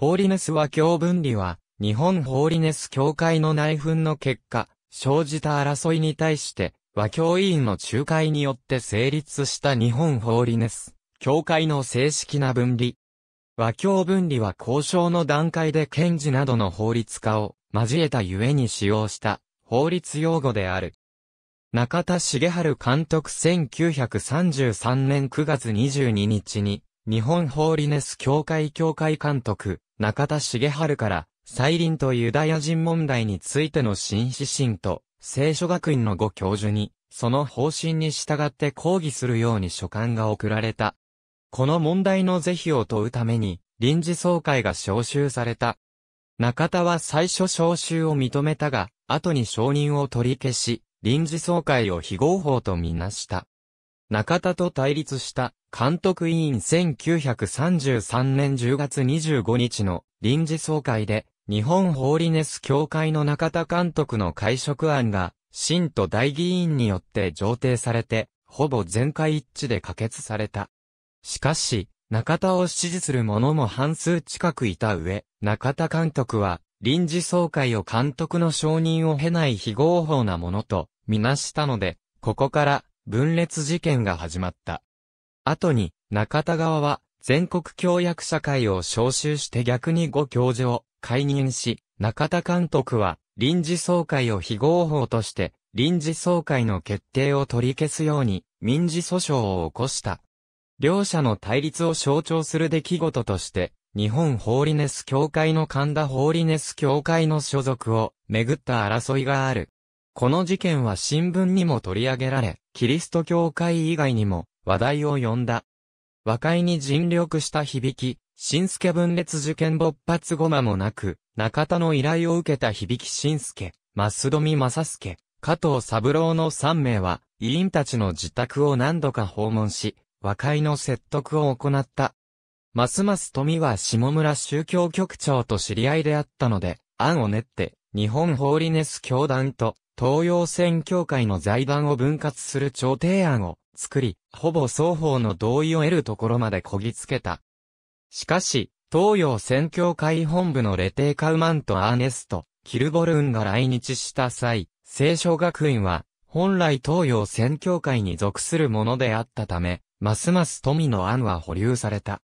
ホーリネス和教分離は、日本ホーリネス協会の内紛の結果、生じた争いに対して、和教委員の仲介によって成立した日本ホーリネス協会の正式な分離。和教分離は交渉の段階で検事などの法律家を交えたゆえに使用した法律用語である。中田茂春監督1933年9月22日に日本ホーリネス協会協会監督中田茂春から、再臨とユダヤ人問題についての新指針と、聖書学院のご教授に、その方針に従って抗議するように書簡が送られた。この問題の是非を問うために、臨時総会が招集された。中田は最初招集を認めたが、後に承認を取り消し、臨時総会を非合法とみなした。中田と対立した監督委員1933年10月25日の臨時総会で日本ホーリネス協会の中田監督の会職案が新都大議員によって上呈されてほぼ全会一致で可決された。しかし、中田を支持する者も半数近くいた上、中田監督は、臨時総会を監督の承認を経ない非合法なものと、みなしたので、ここから、分裂事件が始まった。後に、中田側は、全国協約社会を招集して逆に五教授を解任し、中田監督は、臨時総会を非合法として、臨時総会の決定を取り消すように、民事訴訟を起こした。両者の対立を象徴する出来事として、日本ホーリネス協会の神田ホーリネス協会の所属をめぐった争いがある。この事件は新聞にも取り上げられ、キリスト教会以外にも話題を呼んだ。和解に尽力した響き、新助分裂受験勃発後間もなく、中田の依頼を受けた響き新助、マスドミ正助、加藤三郎の3名は、委員たちの自宅を何度か訪問し、和解の説得を行った。ますます富は下村宗教局長と知り合いであったので、案を練って、日本ホーリネス教団と東洋宣協会の財団を分割する調停案を作り、ほぼ双方の同意を得るところまでこぎつけた。しかし、東洋宣協会本部のレテー・カウマンとアーネスト、キルボルンが来日した際、聖書学院は、本来東洋宣協会に属するものであったため、ますます富の案は保留された。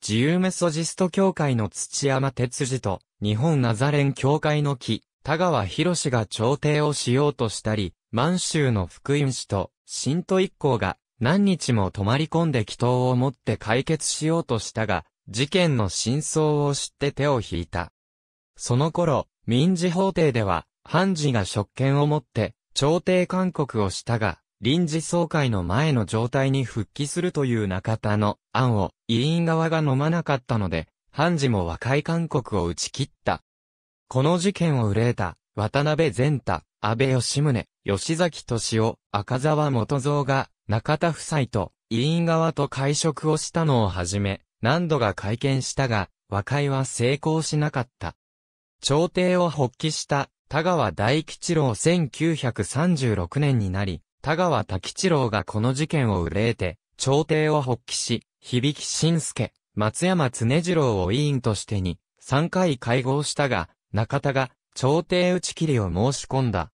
自由メソジスト協会の土山哲司と、日本ナザレン教会の木、田川博士が朝廷をしようとしたり、満州の福音氏と、新都一行が、何日も泊まり込んで祈祷をもって解決しようとしたが、事件の真相を知って手を引いた。その頃、民事法廷では、判事が職権を持って、朝廷勧告をしたが、臨時総会の前の状態に復帰するという中田の案を、委員側が飲まなかったので、判事も和解勧告を打ち切った。この事件を憂えた、渡辺善太、安倍義宗、吉崎敏夫、赤沢元蔵が、中田夫妻と、委員側と会食をしたのをはじめ、何度か会見したが、和解は成功しなかった。朝廷を発起した田川大吉郎1936年になり、田川多吉郎がこの事件を憂えて、朝廷を発起し、響き信介、松山常次郎を委員としてに、3回会合したが、中田が朝廷打ち切りを申し込んだ。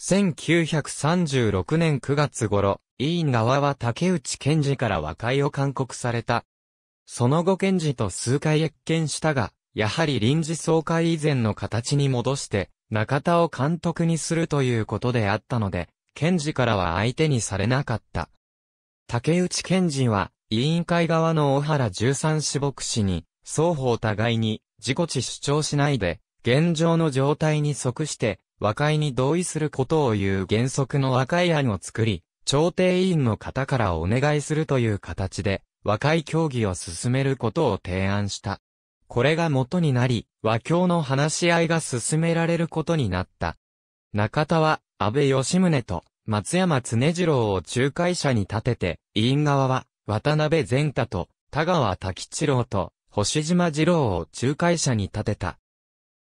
1936年9月頃、委員側は竹内賢治から和解を勧告された。その後賢治と数回謁見したが、やはり臨時総会以前の形に戻して、中田を監督にするということであったので、賢治からは相手にされなかった。竹内賢治は、委員会側の小原十三子牧師に、双方互いに、自己地主張しないで、現状の状態に即して、和解に同意することを言う原則の和解案を作り、調停委員の方からお願いするという形で、和解協議を進めることを提案した。これが元になり、和協の話し合いが進められることになった。中田は、安倍義宗と松山常次郎を仲介者に立てて、委員側は、渡辺善太と、田川滝一郎と、星島次郎を仲介者に立てた。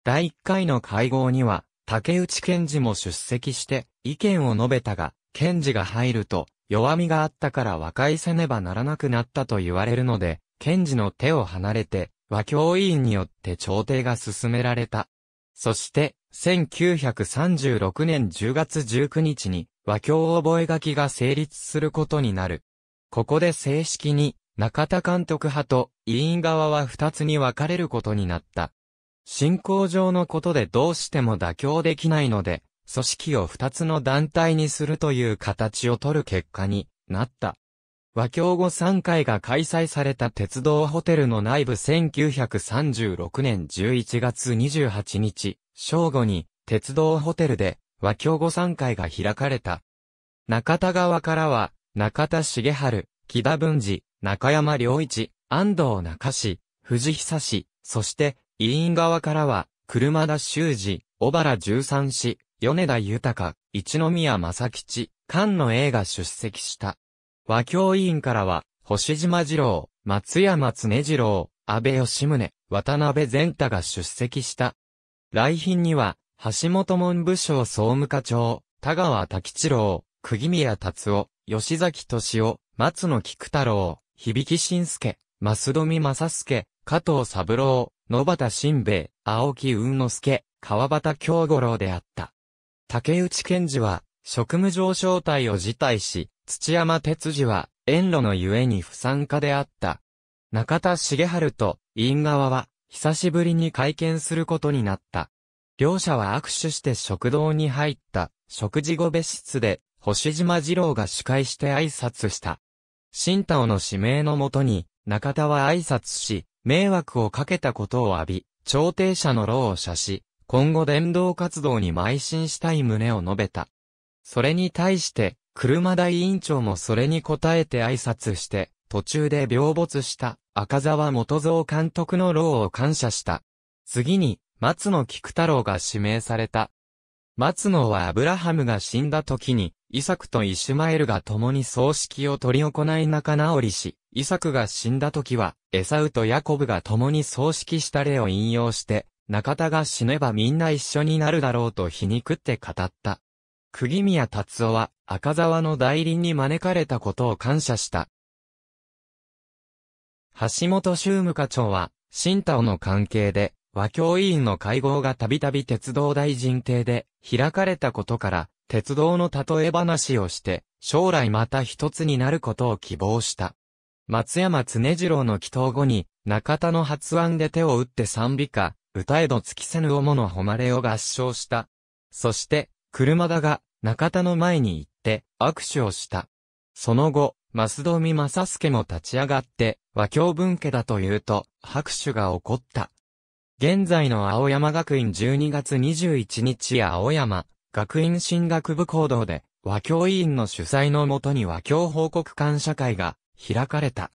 第1回の会合には、竹内健治も出席して意見を述べたが、健治が入ると弱みがあったから和解せねばならなくなったと言われるので、健治の手を離れて和教委員によって調停が進められた。そして、1936年10月19日に和教覚書が成立することになる。ここで正式に中田監督派と委員側は2つに分かれることになった。信仰上のことでどうしても妥協できないので、組織を二つの団体にするという形を取る結果になった。和京後三会が開催された鉄道ホテルの内部1936年11月28日、正午に鉄道ホテルで和京後三会が開かれた。中田側からは、中田茂春、木田文治、中山良一、安藤中氏、藤久氏、そして委員側からは、車田修二、小原十三氏、米田豊、一宮正吉、菅野栄が出席した。和協委員からは、星島二郎、松山常二郎、安倍義宗、渡辺善太が出席した。来賓には、橋本文部省総務課長、田川滝一郎、釘宮達夫、吉崎敏夫、松野菊太郎、響慎介、増富正介、加藤三郎、野端新兵衛、青木雲之助、川端京五郎であった。竹内健二は、職務上招待を辞退し、土山哲司は、遠路のゆえに不参加であった。中田重春と、院側は、久しぶりに会見することになった。両者は握手して食堂に入った、食事後別室で、星島二郎が司会して挨拶した。新太郎の指名のもとに、中田は挨拶し、迷惑をかけたことを浴び、調停者の労を射し、今後伝道活動に邁進したい旨を述べた。それに対して、車台委員長もそれに応えて挨拶して、途中で病没した赤沢元蔵監督の労を感謝した。次に、松野菊太郎が指名された。松野はアブラハムが死んだ時に、イサクとイシュマエルが共に葬式を取り行い仲直りし、イサクが死んだ時は、エサウとヤコブが共に葬式した例を引用して、中田が死ねばみんな一緒になるだろうと皮肉って語った。釘宮達夫は、赤沢の代理に招かれたことを感謝した。橋本修務課長は、新党の関係で、和教委員の会合がたびたび鉄道大臣邸で開かれたことから、鉄道の例え話をして、将来また一つになることを希望した。松山常次郎の祈祷後に、中田の発案で手を打って賛美歌、歌えど尽きせぬ主の誉れを合唱した。そして、車田が中田の前に行って握手をした。その後、増美正助も立ち上がって、和教文家だと言うと、拍手が起こった。現在の青山学院12月21日青山、学院進学部行動で、和教委員の主催のもとに和教報告感謝会が開かれた。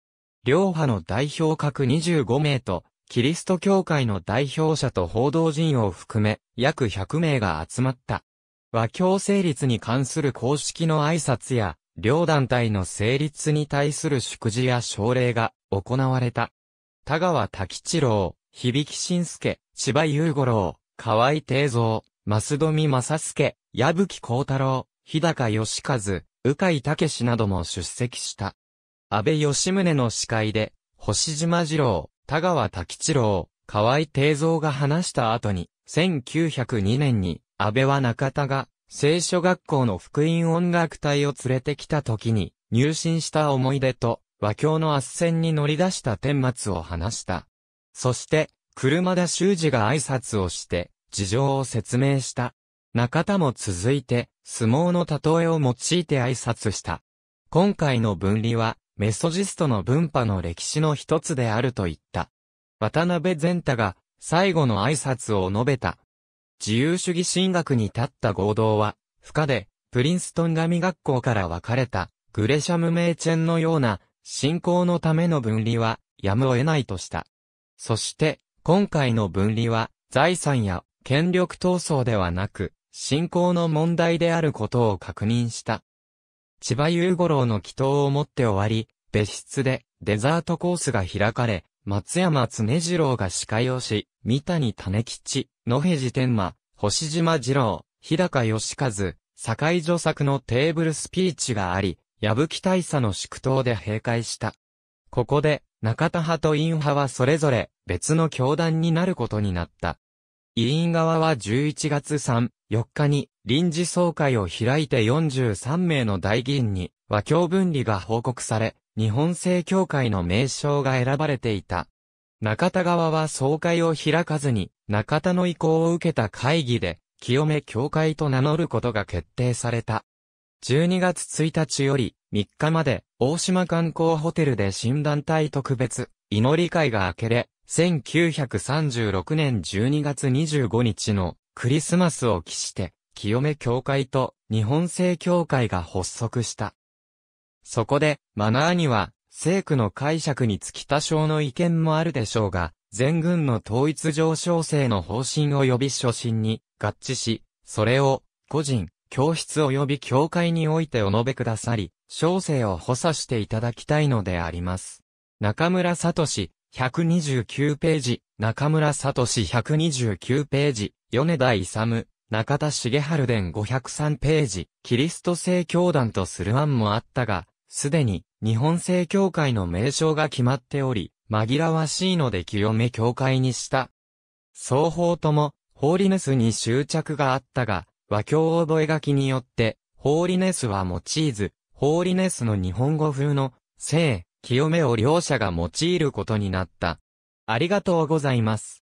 両派の代表格25名と、キリスト教会の代表者と報道陣を含め、約100名が集まった。和教成立に関する公式の挨拶や、両団体の成立に対する祝辞や奨励が行われた。田川滝一郎、響信介、千葉雄五郎、河合定蔵、マスドミ正助、矢吹幸太郎、日高義和、鵜飼武なども出席した。安倍義宗の司会で、星島二郎、田川滝一郎、河合定蔵が話した後に、1902年に、安倍は中田が、聖書学校の福音音楽隊を連れてきた時に、入信した思い出と、和教の圧戦に乗り出した天末を話した。そして、車田修二が挨拶をして、事情を説明した。中田も続いて、相撲の例えを用いて挨拶した。今回の分離は、メソジストの分派の歴史の一つであると言った。渡辺善太が、最後の挨拶を述べた。自由主義進学に立った合同は、不可で、プリンストン神学校から分かれた、グレシャム・メーチェンのような、信仰のための分離は、やむを得ないとした。そして、今回の分離は、財産や権力闘争ではなく、信仰の問題であることを確認した。千葉雄五郎の祈祷をもって終わり、別室でデザートコースが開かれ、松山常次郎が司会をし、三谷種吉、野辺寺天馬、星島次郎、日高義和、坂井助作のテーブルスピーチがあり、矢吹大佐の祝祷で閉会した。ここで、中田派と院派はそれぞれ別の教団になることになった。委員側は11月3、4日に臨時総会を開いて43名の大議員に和教分離が報告され、日本政教会の名称が選ばれていた。中田側は総会を開かずに、中田の意向を受けた会議で、清め教会と名乗ることが決定された。12月1日より3日まで、大島観光ホテルで新団体特別、祈り会が明けれ、1936年12月25日のクリスマスを期して、清め教会と日本聖教会が発足した。そこで、マナーには、聖句の解釈につき多少の意見もあるでしょうが、全軍の統一上昇制の方針及び初心に合致し、それを、個人、教室及び教会においてお述べくださり、小生を補佐していただきたいのであります。中村聡、129ページ、中村聡129ページ、米田勇、中田重春伝503ページ、キリスト正教団とする案もあったが、すでに日本正教会の名称が決まっており、紛らわしいので清め教会にした。双方とも、ホーリネスに執着があったが、和教覚書によって、ホーリネスは用いず、ホーリネスの日本語風の、聖、清めを両者が用いることになった。ありがとうございます。